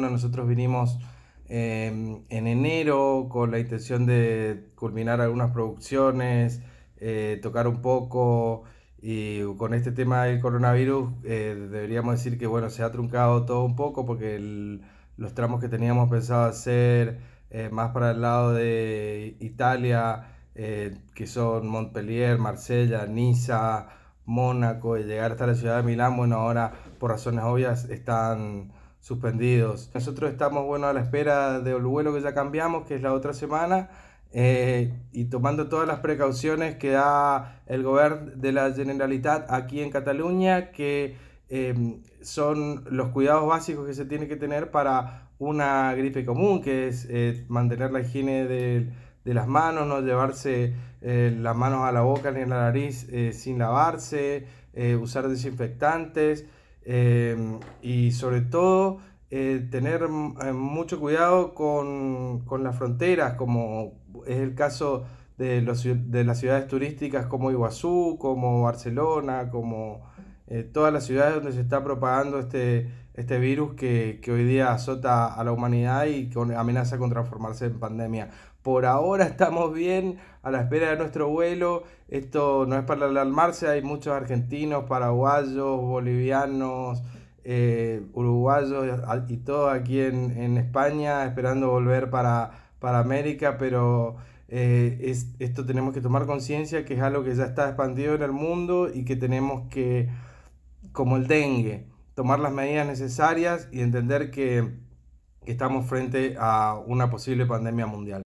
Nosotros vinimos em, en enero con la intención de culminar algunas producciones, eh, tocar un poco y con este tema del coronavirus eh, deberíamos decir que bueno, se ha truncado todo un poco porque los tramos que teníamos pensado hacer eh, más para el lado de Italia, que son Montpellier, Marsella, Niza, Mónaco y llegar hasta la ciudad de Milán, bueno, ahora por razones obvias están suspendidos. Nosotros estamos, bueno, a la espera del vuelo que ya cambiamos, que es la otra semana, eh, y tomando todas las precauciones que da el gobierno de la Generalitat aquí en Cataluña, que em, son los cuidados básicos que se tiene que tener para una gripe común, que es eh, mantener la higiene de las manos, no llevarse eh, las manos a la boca ni a la nariz sin lavarse, usar desinfectantes. Em, y sobre todo eh, tener mm, eh, mucho cuidado con, con, las fronteras, como es el caso de, los, de las ciudades turísticas como Iguazú, como Barcelona, como eh, todas las ciudades donde se está propagando este, este virus que, hoy día azota a la humanidad y que amenaza con transformarse en pandemia. Por ahora estamos bien, a la espera de nuestro vuelo. Esto no es para alarmarse, hay muchos argentinos, paraguayos, bolivianos, eh, uruguayos y todo aquí en, España esperando volver para, para América, pero... Eh, es, esto tenemos que tomar conciencia que es algo que ya está expandido en el mundo y que tenemos que como el dengue, tomar las medidas necesarias y entender que, estamos frente a una posible pandemia mundial.